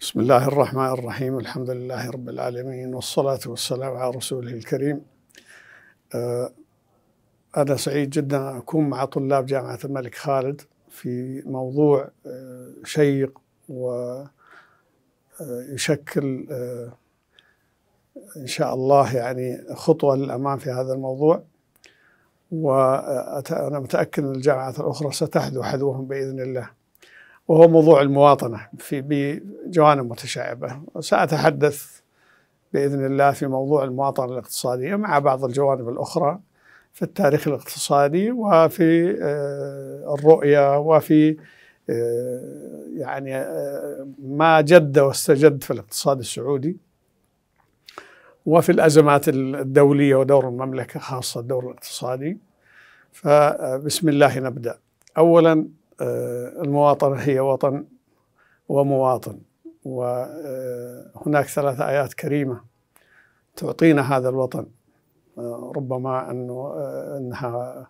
بسم الله الرحمن الرحيم الحمد لله رب العالمين والصلاة والسلام على رسوله الكريم أنا سعيد جدا أن أكون مع طلاب جامعة الملك خالد في موضوع شيق ويشكل إن شاء الله يعني خطوة للأمام في هذا الموضوع وأنا متأكد أن الجامعات الأخرى ستحذو حذوهم بإذن الله وهو موضوع المواطنة في بجوانب متشعبة سأتحدث بإذن الله في موضوع المواطنة الاقتصادية مع بعض الجوانب الأخرى في التاريخ الاقتصادي وفي آه، الرؤية وفي آه، يعني آه، ما جد واستجد في الاقتصاد السعودي وفي الأزمات الدولية ودور المملكة خاصة الدور الاقتصادي فبسم الله نبدأ أولاً آه، المواطنة هي وطن ومواطن وهناك آه، ثلاث آيات كريمة تعطينا هذا الوطن آه، ربما أنه أنها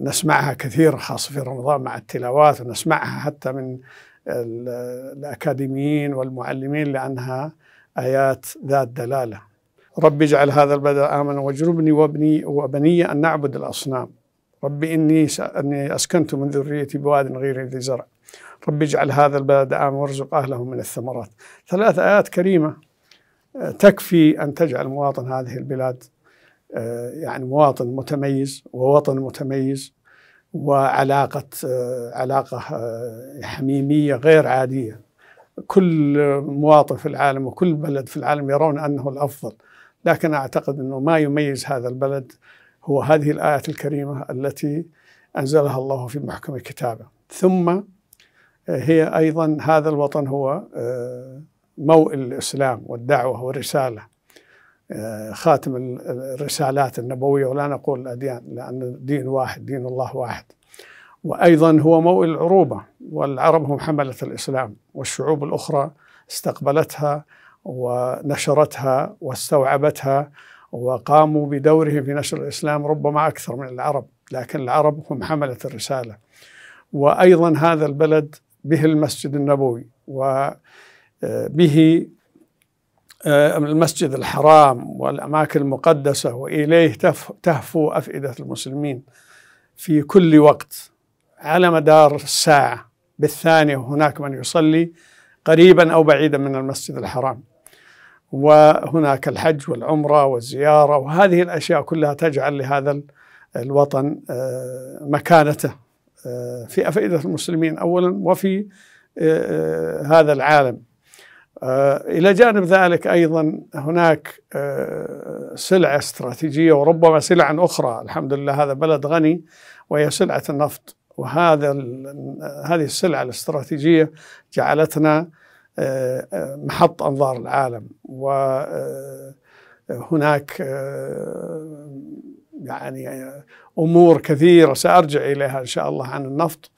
نسمعها كثير خاصة في رمضان مع التلاوات ونسمعها حتى من الأكاديميين والمعلمين لأنها آيات ذات دلالة رب اجعل هذا البلد آمنا واجربني وابني وبني أن نعبد الأصنام رب إني أني أسكنت من ذريتي بواد غير ذي زرع رب اجعل هذا البلد عام وارزق أهله من الثمرات ثلاث آيات كريمة آه، تكفي أن تجعل مواطن هذه البلاد آه، يعني مواطن متميز ووطن متميز وعلاقة آه، علاقة حميمية غير عادية كل مواطن في العالم وكل بلد في العالم يرون أنه الأفضل لكن أعتقد أنه ما يميز هذا البلد هو هذه الآية الكريمة التي أنزلها الله في محكم كتابه ثم آه، هي أيضا هذا الوطن هو آه، موء الإسلام والدعوة والرسالة آه، خاتم الرسالات النبوية ولا نقول الأديان لأن الدين واحد دين الله واحد وأيضا هو موء العروبة والعرب هم حملة الإسلام والشعوب الأخرى استقبلتها ونشرتها واستوعبتها وقاموا بدورهم في نشر الإسلام ربما أكثر من العرب لكن العرب هم حملة الرسالة وأيضا هذا البلد به المسجد النبوي وبه آه، آه، المسجد الحرام والأماكن المقدسة وإليه تهفو أفئدة المسلمين في كل وقت على مدار الساعة بالثانية هناك من يصلي قريبا أو بعيدا من المسجد الحرام وهناك الحج والعمرة والزيارة وهذه الأشياء كلها تجعل لهذا الوطن آه، مكانته آه، في أفئدة المسلمين أولا وفي آه، هذا العالم إلى جانب ذلك أيضا هناك سلعة استراتيجية وربما سلع أخرى الحمد لله هذا بلد غني وهي سلعة النفط وهذا هذه السلعة الاستراتيجية جعلتنا محط انظار العالم وهناك آه، آه، يعني آه، امور كثيره سارجع اليها ان شاء الله عن النفط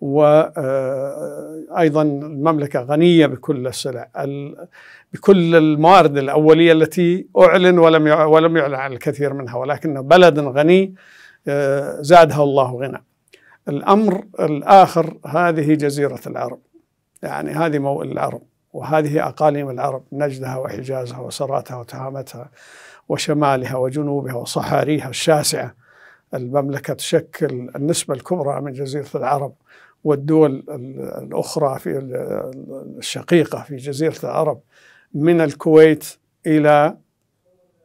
وايضا المملكه غنيه بكل السلع بكل الموارد الاوليه التي اعلن ولم ولم يعلن عن الكثير منها ولكن بلد غني زادها الله غنى. الامر الاخر هذه جزيره العرب. يعني هذه مو العرب وهذه أقاليم العرب نجدها وحجازها وسراتها وتهامتها وشمالها وجنوبها وصحاريها الشاسعة المملكة تشكل النسبة الكبرى من جزيرة العرب والدول الأخرى في الشقيقة في جزيرة العرب من الكويت إلى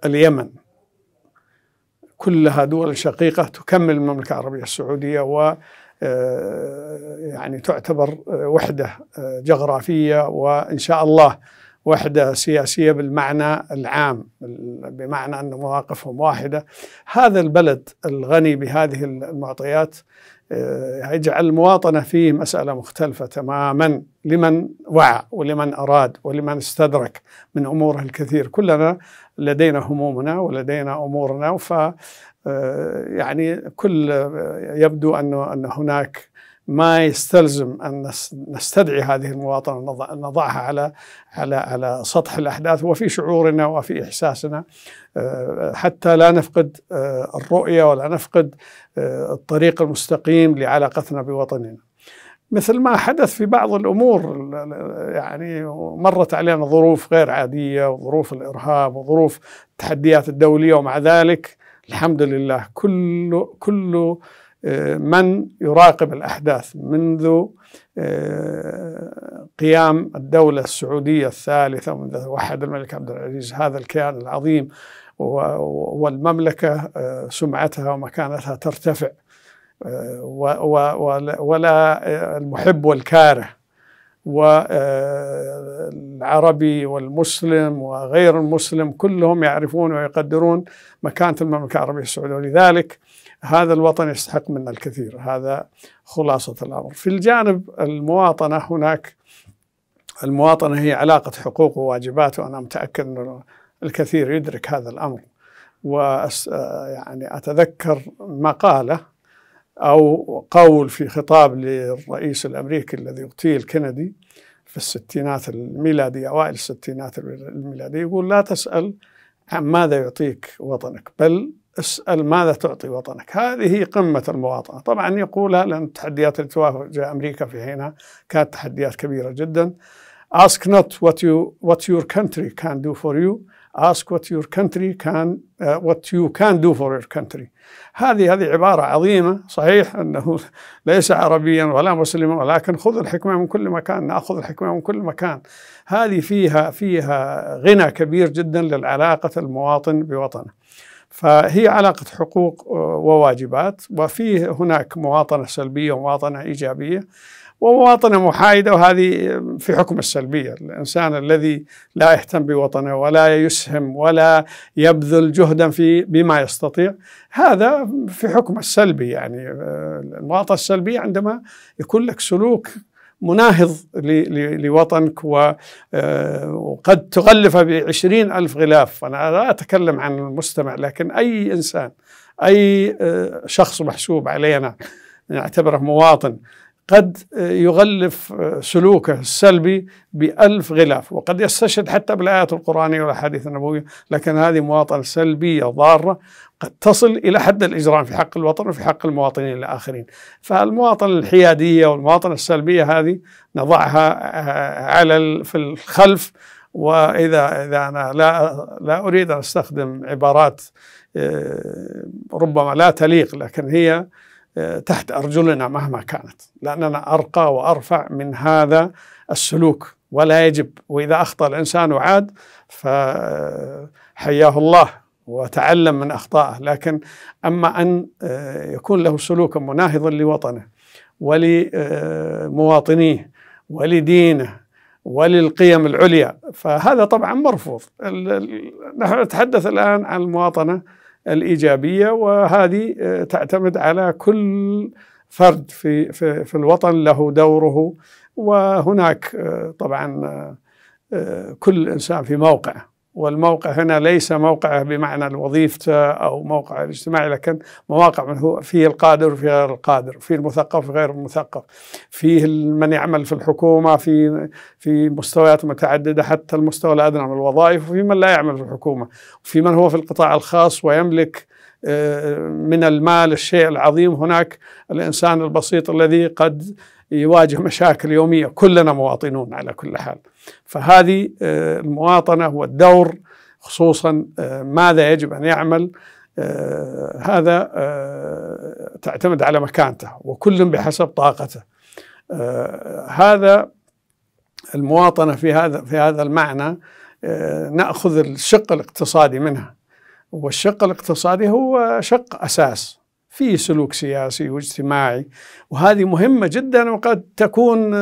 اليمن كلها دول شقيقة تكمل المملكة العربية السعودية و آه، يعني تعتبر آه، وحدة آه، جغرافية وإن شاء الله وحدة سياسية بالمعنى العام بمعنى أن مواقفهم واحدة هذا البلد الغني بهذه المعطيات يجعل المواطنة فيه مسألة مختلفة تماما لمن وعى ولمن أراد ولمن استدرك من أموره الكثير كلنا لدينا همومنا ولدينا أمورنا ف آه، يعني كل آه، يبدو أنه أن هناك ما يستلزم أن نستدعي هذه المواطنة نضعها على على على سطح الأحداث وفي شعورنا وفي إحساسنا آه، حتى لا نفقد الرؤية ولا نفقد الطريق المستقيم لعلاقتنا بوطننا مثل ما حدث في بعض الامور يعني مرت علينا ظروف غير عاديه وظروف الارهاب وظروف التحديات الدوليه ومع ذلك الحمد لله كل كل آه، من يراقب الأحداث منذ آه، قيام الدولة السعودية الثالثة منذ وحد الملك عبد العزيز هذا الكيان العظيم والمملكة آه، سمعتها ومكانتها ترتفع ولا المحب والكاره والعربي آه، والمسلم وغير المسلم كلهم يعرفون ويقدرون مكانة المملكة العربية السعودية ولذلك هذا الوطن يستحق منا الكثير هذا خلاصة الأمر في الجانب المواطنة هناك المواطنة هي علاقة حقوق وواجبات وأنا متأكد أن الكثير يدرك هذا الأمر وأتذكر آه، يعني أتذكر مقالة أو قول في خطاب للرئيس الأمريكي الذي اغتيل كندي في الستينات الميلادية أوائل الستينات الميلادية يقول لا تسأل عن ماذا يعطيك وطنك بل اسأل ماذا تعطي وطنك هذه هي قمة المواطنة طبعا يقولها لأن التحديات التي تواجه أمريكا في حينها كانت تحديات كبيرة جدا Ask not what, you, what your country can do for you ask what your country can uh, what you can do for your country هذه هذه عبارة عظيمة صحيح أنه ليس عربيا ولا مسلما ولكن خذ الحكمة من كل مكان نأخذ الحكمة من كل مكان هذه فيها فيها غنى كبير جدا للعلاقة المواطن بوطنه فهي علاقة حقوق آه، وواجبات وفيه هناك مواطنة سلبية ومواطنة إيجابية ومواطنة محايدة وهذه في حكم السلبية الإنسان الذي لا يهتم بوطنه ولا يسهم ولا يبذل جهدا في بما يستطيع هذا في حكم السلبي يعني المواطنة السلبية عندما يكون لك سلوك مناهض لوطنك وقد تغلف بعشرين ألف غلاف أنا لا أتكلم عن المستمع لكن أي إنسان أي شخص محسوب علينا نعتبره مواطن قد يغلف سلوكه السلبي بألف غلاف وقد يستشهد حتى بالآيات القرآنية والأحاديث النبوية لكن هذه مواطنة سلبية ضارة قد تصل إلى حد الإجرام في حق الوطن وفي حق المواطنين الآخرين فالمواطنة الحيادية والمواطنة السلبية هذه نضعها آه، على في الخلف واذا اذا انا لا لا اريد ان استخدم عبارات آه، ربما لا تليق لكن هي تحت ارجلنا مهما كانت لاننا ارقى وارفع من هذا السلوك ولا يجب واذا اخطا الانسان وعاد فحياه الله وتعلم من اخطائه لكن اما ان آه، يكون له سلوكا مناهضا لوطنه ولمواطنيه ولدينه وللقيم العليا فهذا طبعا مرفوض نحن نتحدث الان عن المواطنه الايجابيه وهذه آه، تعتمد على كل فرد في في, في الوطن له دوره وهناك آه، طبعا آه، كل انسان في موقعه والموقع هنا ليس موقع بمعنى الوظيفة أو موقع الاجتماعي لكن مواقع من هو فيه القادر وفيه غير القادر فيه المثقف وغير المثقف فيه من يعمل في الحكومة في في مستويات متعددة حتى المستوى الأدنى من الوظائف وفي من لا يعمل في الحكومة وفي من هو في القطاع الخاص ويملك آه، من المال الشيء العظيم هناك الإنسان البسيط الذي قد يواجه مشاكل يومية كلنا مواطنون على كل حال فهذه آه، المواطنة والدور خصوصا آه، ماذا يجب أن يعمل آه، هذا تعتمد على مكانته وكل بحسب طاقته هذا المواطنة في هذا في هذا المعنى نأخذ الشق الاقتصادي منها والشق الاقتصادي هو شق أساس في سلوك سياسي واجتماعي وهذه مهمة جدا وقد تكون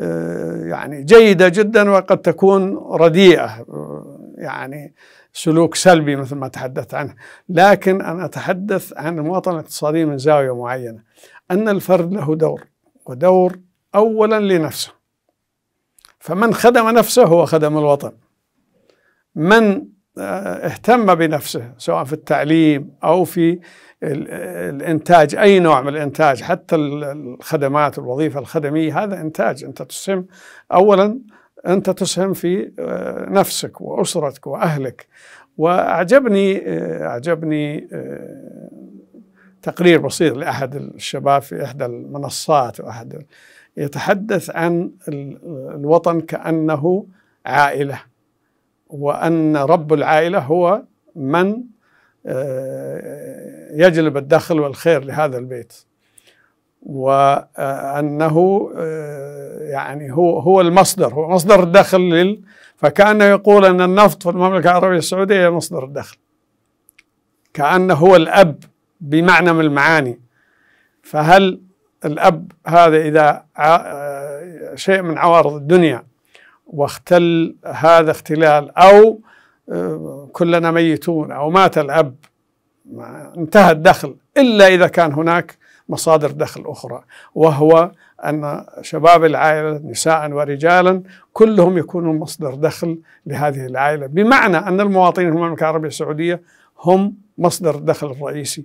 آه، يعني جيدة جدا وقد تكون رديئة آه، يعني سلوك سلبي مثل ما تحدثت عنه لكن أنا أتحدث عن المواطنة الاقتصادية من زاوية معينة أن الفرد له دور ودور أولا لنفسه فمن خدم نفسه هو خدم الوطن من آه، اهتم بنفسه سواء في التعليم أو في الانتاج اي نوع من الانتاج حتى الخدمات الوظيفه الخدميه هذا انتاج انت تسهم اولا انت تسهم في آه، نفسك واسرتك واهلك واعجبني آه، اعجبني آه، تقرير بسيط لاحد الشباب في احدى المنصات واحد يتحدث عن الوطن كانه عائله وان رب العائله هو من آه، يجلب الدخل والخير لهذا البيت وأنه آه، يعني هو هو المصدر هو مصدر الدخل لل فكأنه يقول أن النفط في المملكة العربية السعودية مصدر الدخل كأنه هو الأب بمعنى من المعاني فهل الأب هذا إذا آه، شيء من عوارض الدنيا واختل هذا اختلال أو كلنا ميتون أو مات الأب انتهى الدخل إلا إذا كان هناك مصادر دخل أخرى وهو أن شباب العائلة نساء ورجالا كلهم يكونون مصدر دخل لهذه العائلة بمعنى أن المواطنين في المملكة العربية السعودية هم مصدر الدخل الرئيسي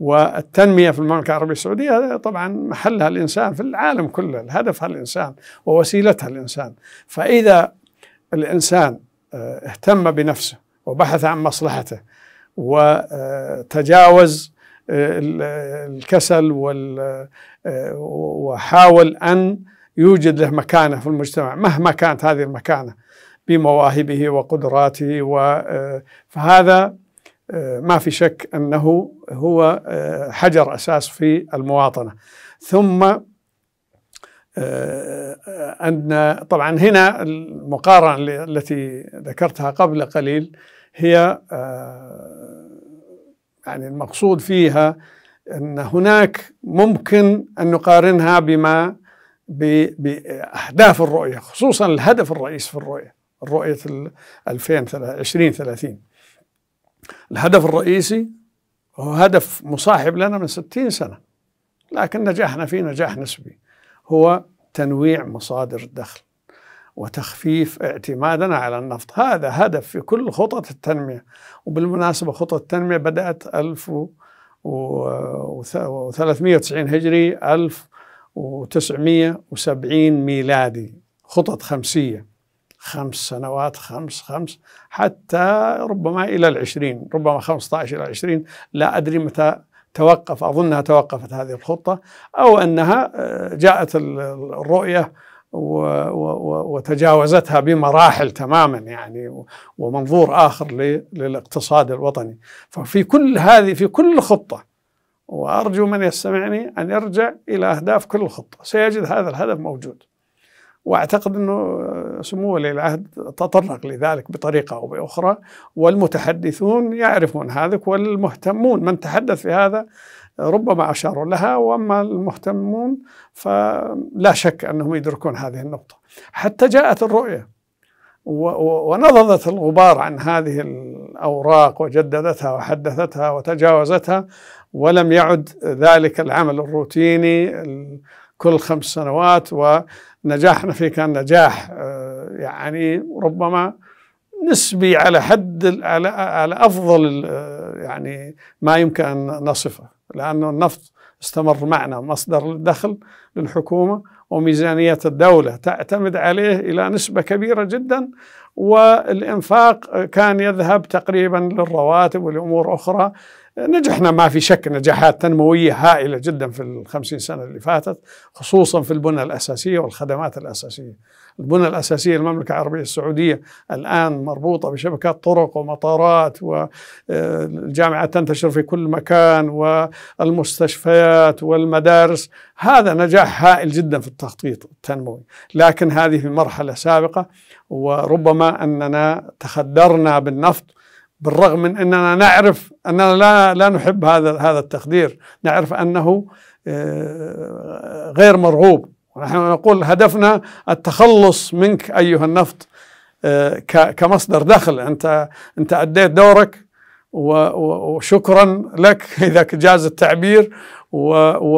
والتنمية في المملكة العربية السعودية طبعا محلها الإنسان في العالم كله هدفها الإنسان ووسيلتها الإنسان فإذا الإنسان اهتم بنفسه وبحث عن مصلحته وتجاوز آه، آه، الكسل آه، وحاول أن يوجد له مكانة في المجتمع مهما كانت هذه المكانة بمواهبه وقدراته فهذا ما في شك أنه هو حجر أساس في المواطنة ثم أن آه، طبعا هنا المقارنة التي ذكرتها قبل قليل هي آه، يعني المقصود فيها أن هناك ممكن أن نقارنها بما بأهداف الرؤية خصوصا الهدف الرئيس في الرؤية الرؤية 2030 الهدف الرئيسي هو هدف مصاحب لنا من 60 سنة لكن نجحنا فيه نجاح نسبي هو تنويع مصادر الدخل وتخفيف اعتمادنا على النفط هذا هدف في كل خطط التنمية وبالمناسبة خطة التنمية بدأت 1390 هجري 1970 ميلادي خطط خمسية خمس سنوات خمس خمس حتى ربما إلى العشرين ربما 15 إلى 20 لا أدري متى توقف أظنها توقفت هذه الخطة أو أنها آه، جاءت الرؤية وتجاوزتها بمراحل تماما يعني ومنظور آخر للاقتصاد الوطني ففي كل هذه في كل خطة وأرجو من يستمعني أن يرجع إلى أهداف كل خطة سيجد هذا الهدف موجود واعتقد انه سمو ولي العهد تطرق لذلك بطريقه او باخرى والمتحدثون يعرفون هذا والمهتمون من تحدث في هذا ربما اشاروا لها واما المهتمون فلا شك انهم يدركون هذه النقطه حتى جاءت الرؤيه ونضضت الغبار عن هذه الاوراق وجددتها وحدثتها وتجاوزتها ولم يعد ذلك العمل الروتيني كل خمس سنوات و نجاحنا فيه كان نجاح آه، يعني ربما نسبي على حد على على افضل آه، يعني ما يمكن ان نصفه لانه النفط استمر معنا مصدر الدخل للحكومه وميزانيه الدوله تعتمد عليه الى نسبه كبيره جدا والانفاق كان يذهب تقريبا للرواتب والامور اخرى نجحنا ما في شك نجاحات تنموية هائلة جدا في الخمسين سنة اللي فاتت خصوصا في البنى الأساسية والخدمات الأساسية البنى الأساسية المملكة العربية السعودية الآن مربوطة بشبكات طرق ومطارات والجامعة آه، تنتشر في كل مكان والمستشفيات والمدارس هذا نجاح هائل جدا في التخطيط التنموي لكن هذه مرحلة سابقة وربما أننا تخدرنا بالنفط بالرغم من اننا نعرف اننا لا لا نحب هذا هذا التخدير، نعرف انه آه، غير مرغوب، ونحن نقول هدفنا التخلص منك ايها النفط آه، كمصدر دخل، انت انت اديت دورك وشكرا لك اذا جاز التعبير و و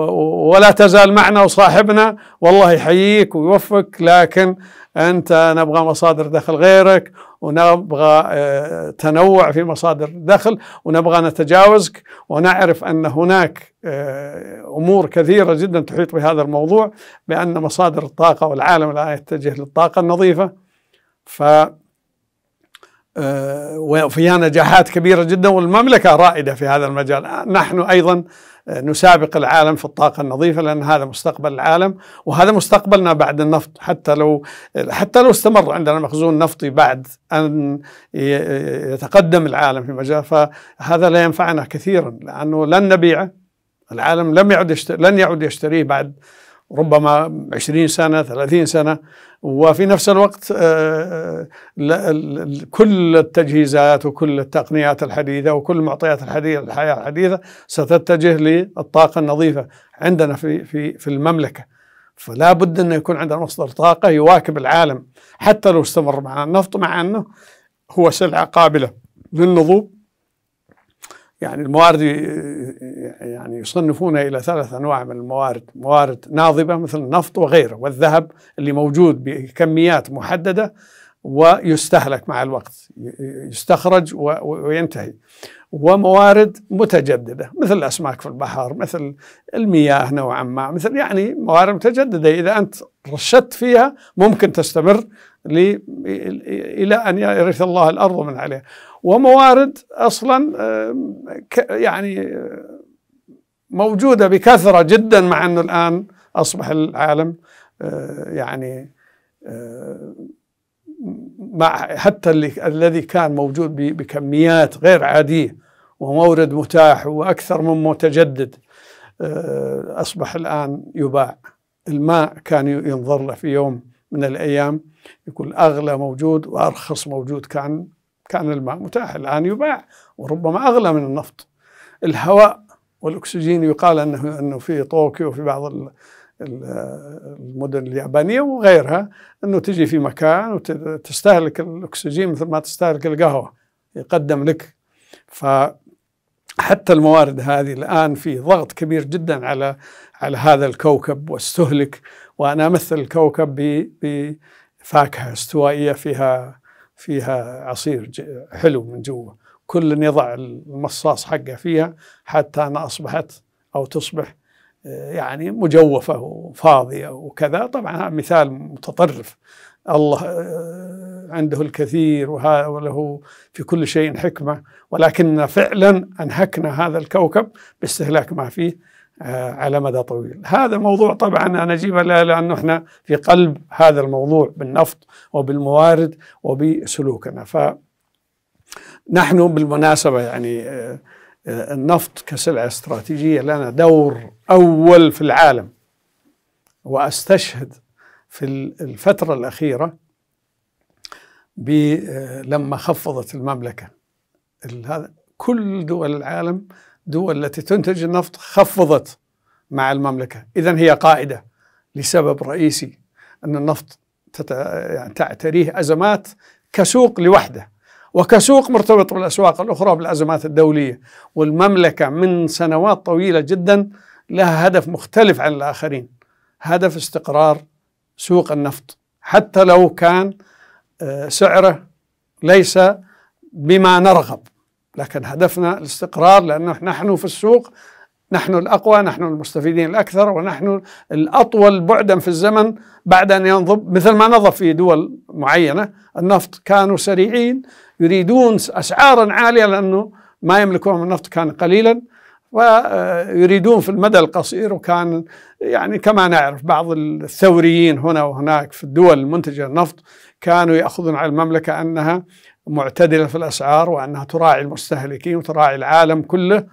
ولا تزال معنا وصاحبنا والله يحييك ويوفقك لكن أنت نبغى مصادر دخل غيرك ونبغى آه، تنوع في مصادر الدخل ونبغى نتجاوزك ونعرف أن هناك آه، أمور كثيرة جدا تحيط بهذا الموضوع بأن مصادر الطاقة والعالم الآن يتجه للطاقة النظيفة ف آه، وفيها نجاحات كبيرة جدا والمملكة رائدة في هذا المجال نحن أيضا آه، نسابق العالم في الطاقة النظيفة لأن هذا مستقبل العالم وهذا مستقبلنا بعد النفط حتى لو حتى لو استمر عندنا مخزون نفطي بعد أن يتقدم العالم في مجال فهذا لا ينفعنا كثيرا لأنه لن نبيعه العالم لم يعد يشتري لن يعد يشتريه بعد ربما 20 سنة 30 سنة وفي نفس الوقت آه، آه، كل التجهيزات وكل التقنيات الحديثة وكل المعطيات الحديثة الحياة الحديثة ستتجه للطاقة النظيفة عندنا في, في, في المملكة فلا بد أن يكون عندنا مصدر طاقة يواكب العالم حتى لو استمر مع النفط مع أنه هو سلعة قابلة للنضوب يعني الموارد يعني يصنفونها الى ثلاث انواع من الموارد، موارد ناضبه مثل النفط وغيره والذهب اللي موجود بكميات محدده ويستهلك مع الوقت يستخرج وينتهي. وموارد متجدده مثل الاسماك في البحر، مثل المياه نوعا ما، مثل يعني موارد متجدده اذا انت رشدت فيها ممكن تستمر إلى أن يرث الله الأرض من عليه وموارد أصلا يعني موجودة بكثرة جدا مع أنه الآن أصبح العالم آه، يعني آه، مع حتى اللي الذي كان موجود بكميات غير عادية ومورد متاح وأكثر من متجدد آه، أصبح الآن يباع الماء كان ينظر له في يوم من الأيام يكون أغلى موجود وأرخص موجود كان كان الماء متاح الآن يباع وربما أغلى من النفط الهواء والأكسجين يقال أنه أنه في طوكيو وفي بعض المدن اليابانية وغيرها أنه تجي في مكان وتستهلك الأكسجين مثل ما تستهلك القهوة يقدم لك ف حتى الموارد هذه الان في ضغط كبير جدا على على هذا الكوكب واستهلك وأنا أمثل الكوكب بفاكهة استوائية فيها فيها عصير حلو من جوا كل يضع المصاص حقه فيها حتى أنا أصبحت أو تصبح آه، يعني مجوفة وفاضية وكذا طبعا هذا مثال متطرف الله آه، عنده الكثير وله في كل شيء حكمة ولكن فعلا أنهكنا هذا الكوكب باستهلاك ما فيه آه، على مدى طويل هذا موضوع طبعا أنا أجيبه لا لأنه إحنا في قلب هذا الموضوع بالنفط وبالموارد وبسلوكنا فنحن بالمناسبة يعني آه، آه، النفط كسلعة استراتيجية لنا دور أول في العالم وأستشهد في الفترة الأخيرة لما خفضت المملكة كل دول العالم دول التي تنتج النفط خفضت مع المملكة إذا هي قائدة لسبب رئيسي أن النفط يعني تعتريه أزمات كسوق لوحده وكسوق مرتبط بالأسواق الأخرى بالأزمات الدولية والمملكة من سنوات طويلة جدا لها هدف مختلف عن الآخرين هدف استقرار سوق النفط حتى لو كان آه، سعره ليس بما نرغب لكن هدفنا الاستقرار لأنه نحن في السوق نحن الأقوى نحن المستفيدين الأكثر ونحن الأطول بعدا في الزمن بعد أن ينضب مثل ما نضب في دول معينة النفط كانوا سريعين يريدون أسعارا عالية لأنه ما يملكون من النفط كان قليلا ويريدون في المدى القصير وكان يعني كما نعرف بعض الثوريين هنا وهناك في الدول المنتجة النفط كانوا يأخذون على المملكة أنها معتدلة في الأسعار وأنها تراعي المستهلكين وتراعي العالم كله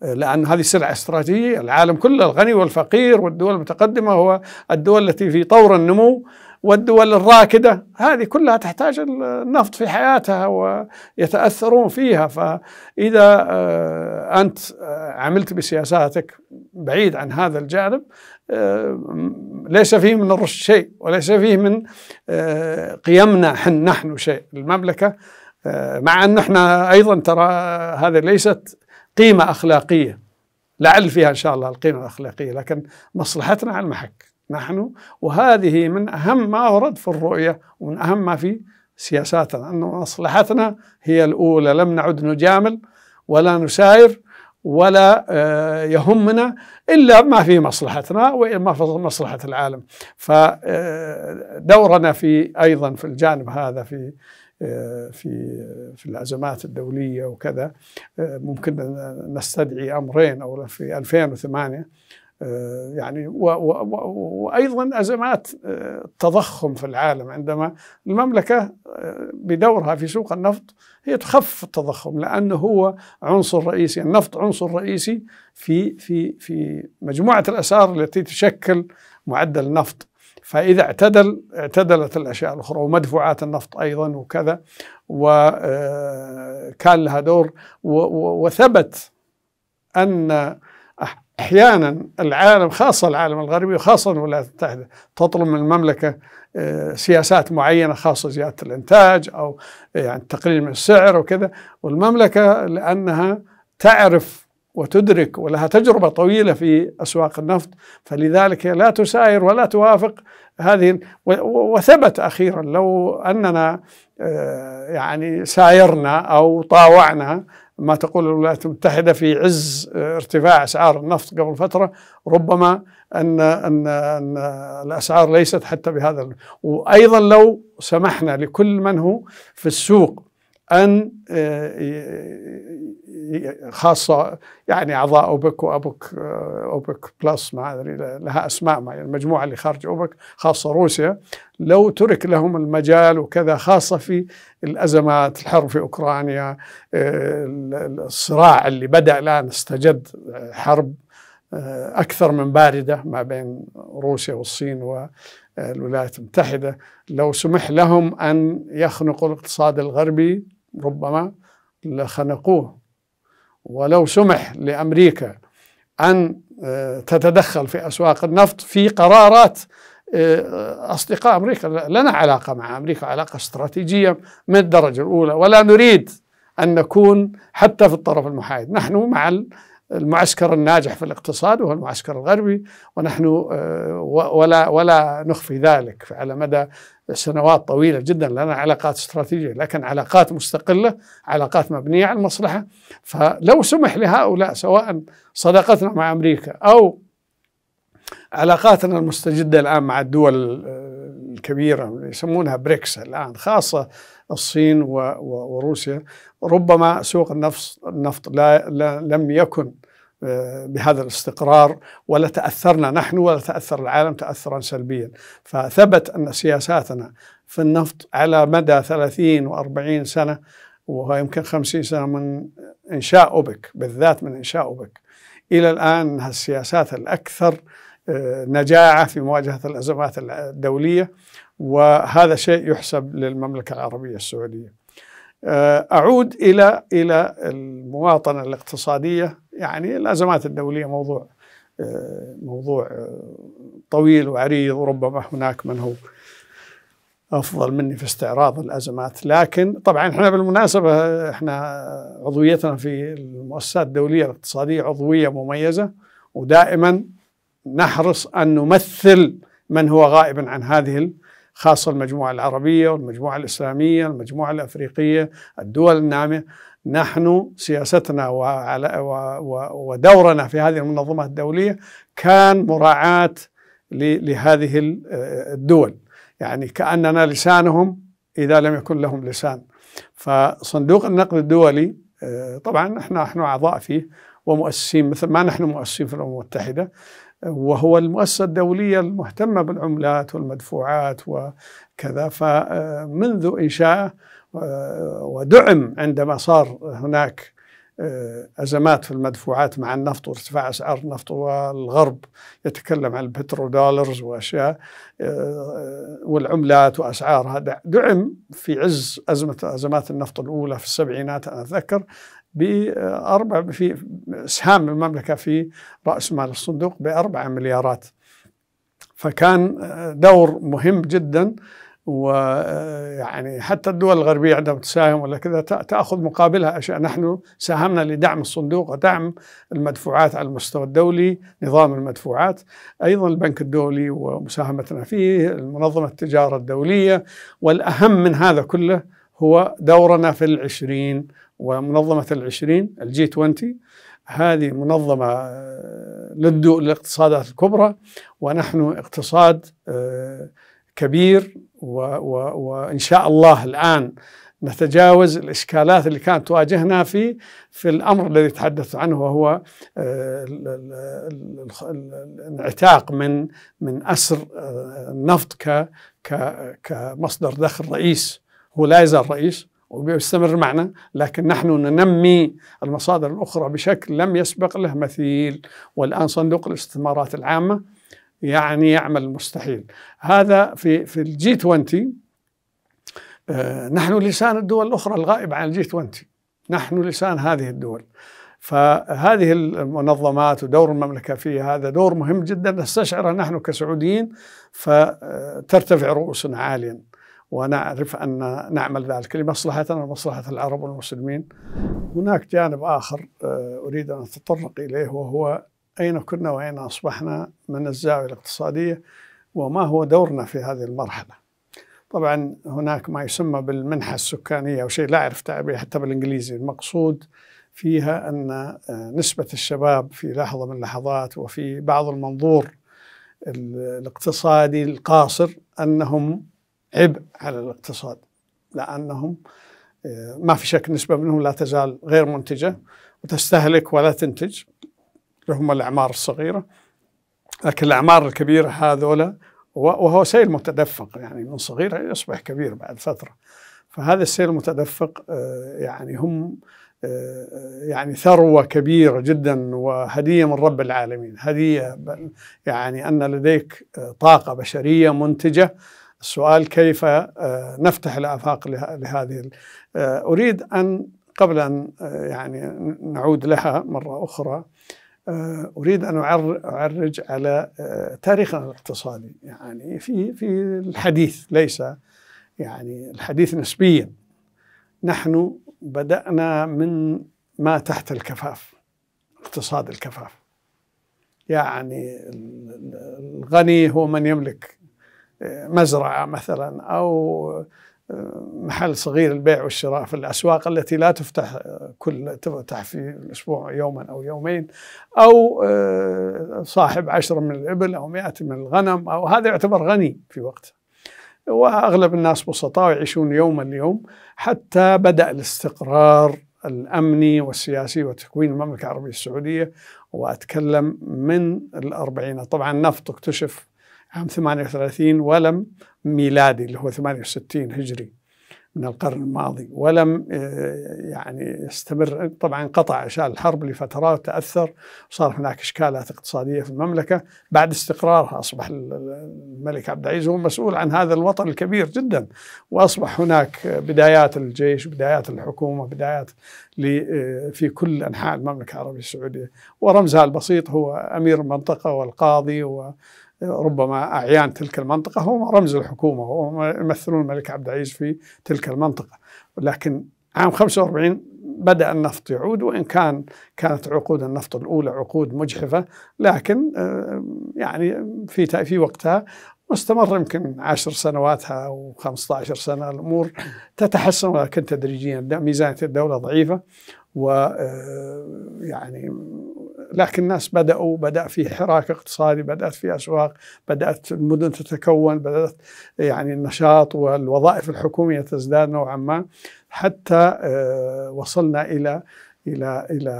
لأن هذه سلعة استراتيجية العالم كله الغني والفقير والدول المتقدمة هو الدول التي في طور النمو والدول الراكدة هذه كلها تحتاج النفط في حياتها ويتأثرون فيها فإذا آه، أنت آه، عملت بسياساتك بعيد عن هذا الجانب آه، ليس فيه من الرشد شيء وليس فيه من قيمنا نحن شيء المملكة مع أن احنا أيضا ترى هذه ليست قيمة أخلاقية لعل فيها إن شاء الله القيمة الأخلاقية لكن مصلحتنا على المحك نحن وهذه من أهم ما ورد في الرؤية ومن أهم ما في سياساتنا أن مصلحتنا هي الأولى لم نعد نجامل ولا نساير ولا آه، يهمنا إلا ما في مصلحتنا وما في مصلحة العالم فدورنا آه، في أيضا في الجانب هذا في آه، في في الازمات الدوليه وكذا ممكن نستدعي امرين او في 2008 آه، يعني وايضا ازمات التضخم آه، في العالم عندما المملكه آه، بدورها في سوق النفط هي تخفف التضخم لانه هو عنصر رئيسي، النفط عنصر رئيسي في في في مجموعه الاسعار التي تشكل معدل النفط. فإذا اعتدل اعتدلت الأشياء الأخرى ومدفوعات النفط أيضا وكذا وكان لها دور وثبت أن احيانا العالم خاصه العالم الغربي وخاصه الولايات المتحده تطلب من المملكه آه، سياسات معينه خاصه زياده الانتاج او آه، يعني تقليل من السعر وكذا والمملكه لانها تعرف وتدرك ولها تجربه طويله في اسواق النفط فلذلك لا تساير ولا توافق هذه وثبت اخيرا لو اننا آه، يعني سايرنا او طاوعنا ما تقول الولايات المتحدة في عز آه، ارتفاع أسعار النفط قبل فترة ربما أن, أن, أن الأسعار ليست حتى بهذا وأيضا لو سمحنا لكل من هو في السوق أن آه، خاصة يعني أعضاء أوبك وأوبك آه، أوبك بلس ما أدري لها أسماء معينة يعني المجموعة اللي خارج أوبك خاصة روسيا لو ترك لهم المجال وكذا خاصة في الأزمات الحرب في أوكرانيا آه، الصراع اللي بدأ الآن استجد آه، حرب أكثر من باردة ما بين روسيا والصين و الولايات المتحدة لو سمح لهم أن يخنقوا الاقتصاد الغربي ربما لخنقوه ولو سمح لامريكا ان آه، تتدخل في اسواق النفط في قرارات آه، اصدقاء امريكا لنا علاقه مع امريكا علاقه استراتيجيه من الدرجه الاولى ولا نريد ان نكون حتى في الطرف المحايد نحن مع المعسكر الناجح في الاقتصاد وهو المعسكر الغربي ونحن آه، ولا ولا نخفي ذلك على مدى سنوات طويله جدا لنا علاقات استراتيجيه لكن علاقات مستقله علاقات مبنيه على المصلحه فلو سمح لهؤلاء سواء صداقتنا مع امريكا او علاقاتنا المستجده الان مع الدول آه، الكبيره يسمونها بريكس الان خاصه الصين وروسيا ربما سوق النفط النفط لا, لا لم يكن آه، بهذا الاستقرار ولا تأثرنا نحن ولا تأثر العالم تأثرا سلبيا فثبت أن سياساتنا في النفط على مدى 30 و40 سنة وهو يمكن 50 سنة من إنشاء أوبك بالذات من إنشاء أوبك إلى الآن السياسات الأكثر آه، نجاعة في مواجهة الأزمات الدولية وهذا شيء يحسب للمملكة العربية السعودية آه، اعود الى الى المواطنه الاقتصاديه يعني الازمات الدوليه موضوع آه، موضوع آه، طويل وعريض وربما هناك من هو افضل مني في استعراض الازمات لكن طبعا احنا بالمناسبه احنا عضويتنا في المؤسسات الدوليه الاقتصاديه عضويه مميزه ودائما نحرص ان نمثل من هو غائب عن هذه خاصة المجموعة العربية والمجموعة الإسلامية المجموعة الأفريقية الدول النامية نحن سياستنا ودورنا في هذه المنظمات الدولية كان مراعاة لهذه الدول يعني كأننا لسانهم إذا لم يكن لهم لسان فصندوق النقد الدولي آه، طبعا نحن اعضاء فيه ومؤسسين مثل ما نحن مؤسسين في الامم المتحده وهو المؤسسة الدولية المهتمة بالعملات والمدفوعات وكذا فمنذ انشاء آه، ودعم عندما صار هناك آه، أزمات في المدفوعات مع النفط وارتفاع أسعار النفط والغرب يتكلم عن البترو دولارز وأشياء آه، والعملات وأسعارها دعم في عز أزمة أزمات النفط الأولى في السبعينات أنا أتذكر بأربع في إسهام المملكة في رأس مال الصندوق بأربعة مليارات فكان آه، دور مهم جداً ويعني حتى الدول الغربية عندما تساهم ولا كذا تأخذ مقابلها أشياء نحن ساهمنا لدعم الصندوق ودعم المدفوعات على المستوى الدولي نظام المدفوعات أيضا البنك الدولي ومساهمتنا فيه منظمة التجارة الدولية والأهم من هذا كله هو دورنا في العشرين ومنظمة العشرين الجي 20 هذه منظمة آه، للاقتصادات الكبرى ونحن اقتصاد آه كبير و و وان شاء الله الان نتجاوز الاشكالات اللي كانت تواجهنا في في الامر الذي تحدثت عنه وهو آه، الانعتاق من من اسر آه، النفط ك كمصدر دخل رئيس هو لا يزال رئيس وبيستمر معنا لكن نحن ننمي المصادر الاخرى بشكل لم يسبق له مثيل والان صندوق الاستثمارات العامه يعني يعمل المستحيل هذا في في الجي 20 آه، نحن لسان الدول الأخرى الغائب عن الجي 20 نحن لسان هذه الدول فهذه المنظمات ودور المملكة في هذا دور مهم جدا نستشعره نحن كسعوديين فترتفع رؤوسنا عاليا ونعرف أن نعمل ذلك لمصلحتنا ومصلحة العرب والمسلمين هناك جانب آخر آه، أريد أن أتطرق إليه وهو أين كنا وأين أصبحنا من الزاوية الاقتصادية وما هو دورنا في هذه المرحلة طبعا هناك ما يسمى بالمنحة السكانية أو شيء لا أعرف تعبيره حتى بالإنجليزي المقصود فيها أن آه، نسبة الشباب في لحظة من اللحظات وفي بعض المنظور الاقتصادي القاصر أنهم عبء على الاقتصاد لأنهم آه، ما في شك نسبة منهم لا تزال غير منتجة وتستهلك ولا تنتج اللي هم الأعمار الصغيرة لكن الأعمار الكبيرة هذولا وهو سيل متدفق يعني من صغير يصبح كبير بعد فترة فهذا السيل المتدفق آه، يعني هم آه، يعني ثروة كبيرة جدا وهدية من رب العالمين هدية يعني أن لديك آه، طاقة بشرية منتجة السؤال كيف نفتح الآفاق لهذه أريد أن قبل أن يعني نعود لها مرة أخرى آه، اريد ان اعرج على آه، تاريخنا الاقتصادي يعني في في الحديث ليس يعني الحديث نسبيا نحن بدانا من ما تحت الكفاف اقتصاد الكفاف يعني الغني هو من يملك آه، مزرعه مثلا او محل صغير البيع والشراء في الأسواق التي لا تفتح آه، كل تفتح في الأسبوع يوما أو يومين أو آه، صاحب عشرة من الإبل أو مئة من الغنم أو هذا يعتبر غني في وقته وأغلب الناس بسطاء يعيشون يوما اليوم حتى بدأ الاستقرار الأمني والسياسي وتكوين المملكة العربية السعودية وأتكلم من الأربعين طبعا النفط اكتشف عام 38 ولم ميلادي اللي هو 68 هجري من القرن الماضي ولم آه، يعني يستمر طبعا انقطع شال الحرب لفترات تأثر صار هناك إشكالات اقتصادية في المملكة بعد استقرارها أصبح الملك عبد العزيز هو مسؤول عن هذا الوطن الكبير جدا وأصبح هناك بدايات الجيش بدايات الحكومة بدايات آه، في كل أنحاء المملكة العربية السعودية ورمزها البسيط هو أمير المنطقة والقاضي و ربما أعيان تلك المنطقة هم رمز الحكومة وهم يمثلون الملك عبد العزيز في تلك المنطقة لكن عام 45 بدأ النفط يعود وإن كان كانت عقود النفط الأولى عقود مجحفة لكن آه، يعني في في وقتها واستمر يمكن عشر سنوات او 15 سنه الامور تتحسن ولكن تدريجيا ميزانيه الدوله ضعيفه و آه، يعني لكن الناس بدأوا بدأ في إيه. حراك اقتصادي بدأت في أسواق بدأت المدن تتكون بدأت يعني النشاط والوظائف الحكومية تزداد نوعا ما حتى آه، وصلنا إلى إلى إلى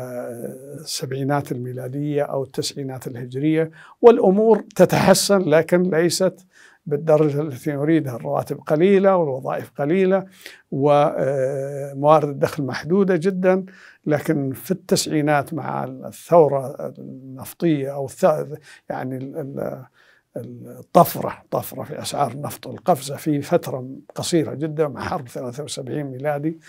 السبعينات الميلادية أو التسعينات الهجرية والأمور تتحسن لكن ليست بالدرجة التي نريدها الرواتب قليلة والوظائف قليلة وموارد الدخل محدودة جدا لكن في التسعينات مع الثورة النفطية أو يعني الطفرة طفرة في أسعار النفط والقفزة في فترة قصيرة جدا مع حرب 73 ميلادي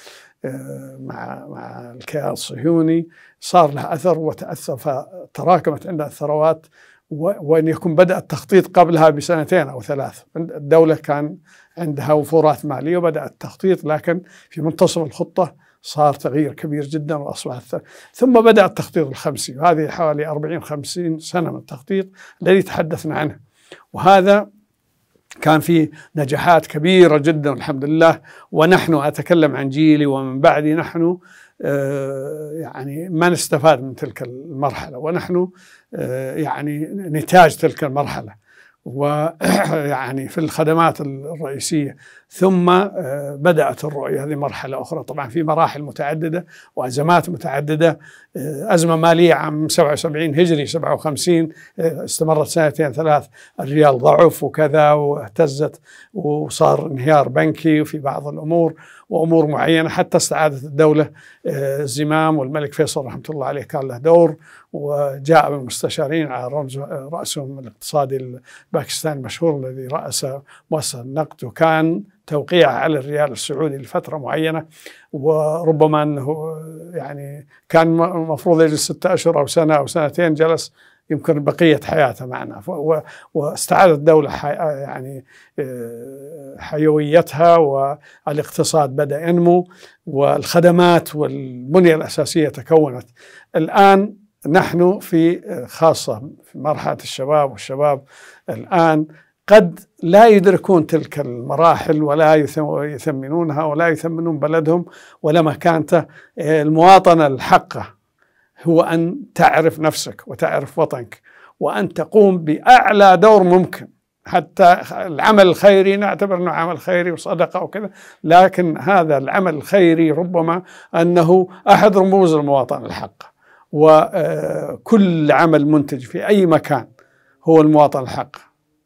آه، مع مع الكيان الصهيوني صار لها أثر وتأثر فتراكمت عندنا الثروات وان يكون بدا التخطيط قبلها بسنتين او ثلاث الدوله كان عندها وفورات ماليه وبدا التخطيط لكن في منتصف الخطه صار تغيير كبير جدا واصبحت ثم بدا التخطيط الخمسي وهذه حوالي 40 50 سنه من التخطيط الذي تحدثنا عنه وهذا كان في نجاحات كبيره جدا الحمد لله ونحن اتكلم عن جيلي ومن بعدي نحن آه، يعني ما نستفاد من تلك المرحلة ونحن آه، يعني نتاج تلك المرحلة ويعني في الخدمات الرئيسية ثم آه، بدأت الرؤية هذه مرحلة أخرى طبعا في مراحل متعددة وأزمات متعددة أزمة مالية عام 77 هجري 57 استمرت سنتين ثلاث الريال ضعف وكذا واهتزت وصار انهيار بنكي وفي بعض الأمور وأمور معينة حتى استعادة الدولة آه، زمام والملك فيصل رحمة الله عليه كان له دور وجاء بالمستشارين على رمز آه، رأسهم الاقتصادي الباكستاني المشهور الذي رأس مؤسسة النقد وكان توقيع على الريال السعودي لفترة معينة وربما أنه آه، يعني كان المفروض يجلس ستة أشهر أو سنة أو سنتين جلس يمكن بقية حياته معنا واستعادت دولة حي... يعني آه، حيويتها والاقتصاد بدأ ينمو والخدمات والبنية الأساسية تكونت الآن نحن في آه، خاصة في مرحلة الشباب والشباب الآن قد لا يدركون تلك المراحل ولا يثمنونها ولا يثمنون بلدهم ولا مكانته آه، المواطنة الحقه هو أن تعرف نفسك وتعرف وطنك وأن تقوم بأعلى دور ممكن حتى العمل الخيري نعتبر أنه عمل خيري وصدقة وكذا لكن هذا العمل الخيري ربما أنه أحد رموز المواطنة الحق وكل آه، عمل منتج في أي مكان هو المواطنة الحق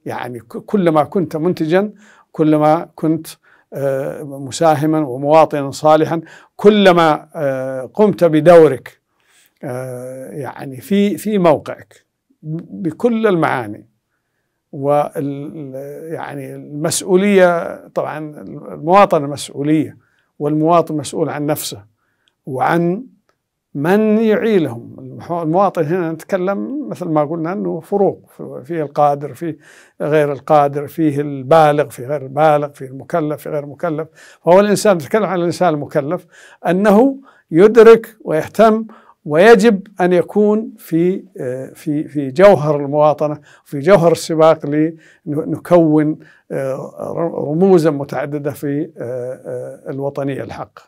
يعني كلما كنت منتجا كلما كنت آه، مساهما ومواطنا صالحا كلما آه، قمت بدورك آه، يعني في في موقعك بكل المعاني وال يعني المسؤوليه طبعا المواطن مسؤوليه والمواطن مسؤول عن نفسه وعن من يعيلهم المواطن هنا نتكلم مثل ما قلنا انه فروق فيه القادر فيه غير القادر فيه البالغ في غير البالغ فيه المكلف في غير المكلف فهو الانسان نتكلم عن الانسان المكلف انه يدرك ويهتم ويجب ان يكون في آه، في في جوهر المواطنه في جوهر السباق لنكون آه، رموزا متعدده في آه، الوطنيه الحق.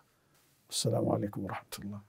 السلام عليكم ورحمه الله.